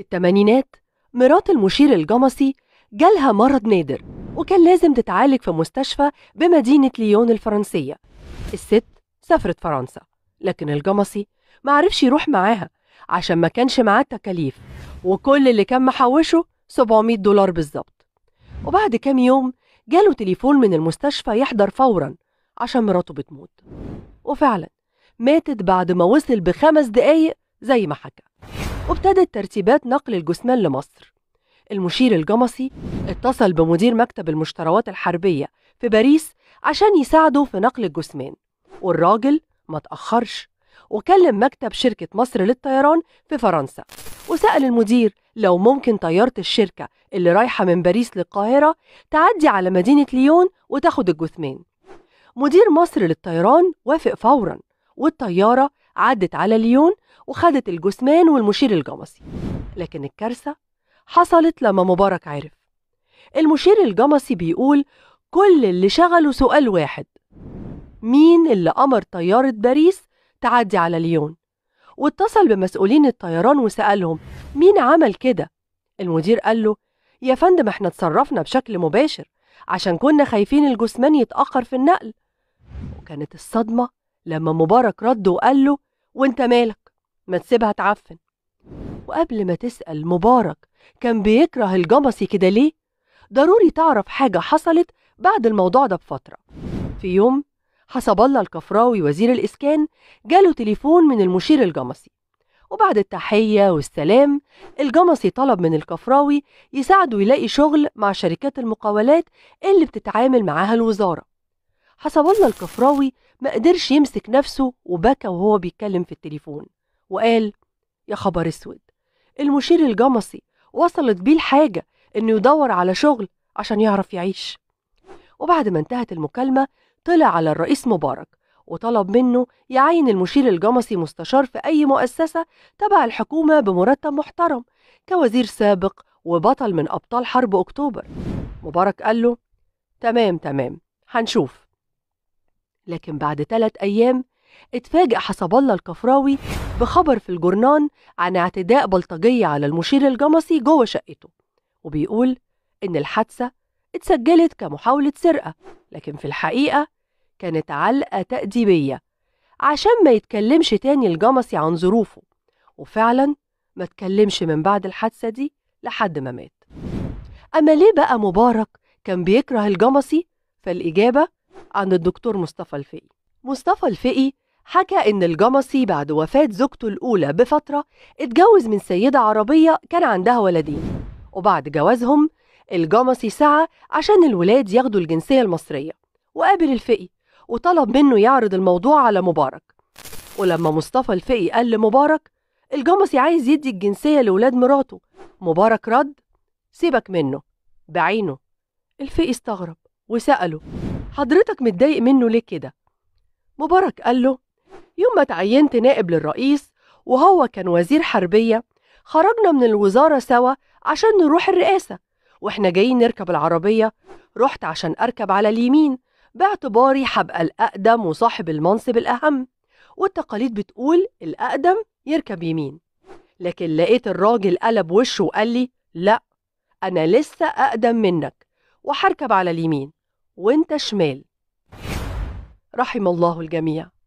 في الثمانينات مرات المشير الجمصي جالها مرض نادر وكان لازم تتعالج في مستشفى بمدينة ليون الفرنسية الست سافرت فرنسا لكن الجمصي معرفش يروح معاها عشان ما كانش معاه التكاليف وكل اللي كان محوشه 700 دولار بالظبط وبعد كام يوم جاله تليفون من المستشفى يحضر فورا عشان مراته بتموت وفعلا ماتت بعد ما وصل بخمس دقايق زي ما حكى وابتدت ترتيبات نقل الجثمان لمصر المشير الجمصي اتصل بمدير مكتب المشتروات الحربية في باريس عشان يساعده في نقل الجثمان والراجل ما تأخرش وكلم مكتب شركة مصر للطيران في فرنسا وسأل المدير لو ممكن طيارة الشركة اللي رايحة من باريس للقاهرة تعدي على مدينة ليون وتاخد الجثمان مدير مصر للطيران وافق فورا والطيارة عدت على ليون وخدت الجثمان والمشير الجمصي لكن الكارثة حصلت لما مبارك عرف المشير الجمصي بيقول كل اللي شغله سؤال واحد مين اللي أمر طيارة باريس تعدي على ليون واتصل بمسؤولين الطيران وسألهم مين عمل كده المدير قال له يا فندم احنا اتصرفنا بشكل مباشر عشان كنا خايفين الجثمان يتأخر في النقل وكانت الصدمة لما مبارك رد وقال له وانت مالك ما تسيبها تعفن وقبل ما تسأل مبارك كان بيكره الجمصي كده ليه ضروري تعرف حاجة حصلت بعد الموضوع ده بفترة في يوم حسب الله الكفراوي وزير الإسكان جاله تليفون من المشير الجمصي وبعد التحية والسلام الجمصي طلب من الكفراوي يساعده يلاقي شغل مع شركات المقاولات اللي بتتعامل معاها الوزارة حسب الله الكفراوي ما قدرش يمسك نفسه وبكى وهو بيتكلم في التليفون وقال يا خبر اسود المشير الجمصي وصلت بيه الحاجة انه يدور على شغل عشان يعرف يعيش وبعد ما انتهت المكالمة طلع على الرئيس مبارك وطلب منه يعين المشير الجمصي مستشار في أي مؤسسة تبع الحكومة بمرتب محترم كوزير سابق وبطل من أبطال حرب أكتوبر مبارك قال له تمام تمام هنشوف لكن بعد ثلاث أيام اتفاجأ حسب الله الكفراوي بخبر في الجرنان عن اعتداء بلطجية على المشير الجمصي جوه شقته وبيقول إن الحادثة اتسجلت كمحاولة سرقة لكن في الحقيقة كانت علقة تأديبية عشان ما يتكلمش تاني الجمصي عن ظروفه وفعلا ما اتكلمش من بعد الحادثة دي لحد ما مات أما ليه بقى مبارك كان بيكره الجمصي فالإجابة عن الدكتور مصطفى الفقي مصطفى الفقي حكى إن الجمصي بعد وفاة زوجته الأولى بفترة اتجوز من سيدة عربية كان عندها ولدين وبعد جوازهم الجمصي سعى عشان الولاد ياخدوا الجنسية المصرية وقابل الفقي وطلب منه يعرض الموضوع على مبارك ولما مصطفى الفقي قال لمبارك الجمصي عايز يدي الجنسية لولاد مراته مبارك رد سيبك منه بعينه الفقي استغرب وسأله حضرتك متضايق منه ليه كده مبارك قال له يوم ما تعينت نائب للرئيس وهو كان وزير حربية خرجنا من الوزارة سوا عشان نروح الرئاسة واحنا جايين نركب العربية رحت عشان أركب على اليمين باعتباري حبقى الأقدم وصاحب المنصب الأهم والتقاليد بتقول الأقدم يركب يمين لكن لقيت الراجل قلب وشه وقال لي لأ أنا لسه أقدم منك وحركب على اليمين وانت شمال رحم الله الجميع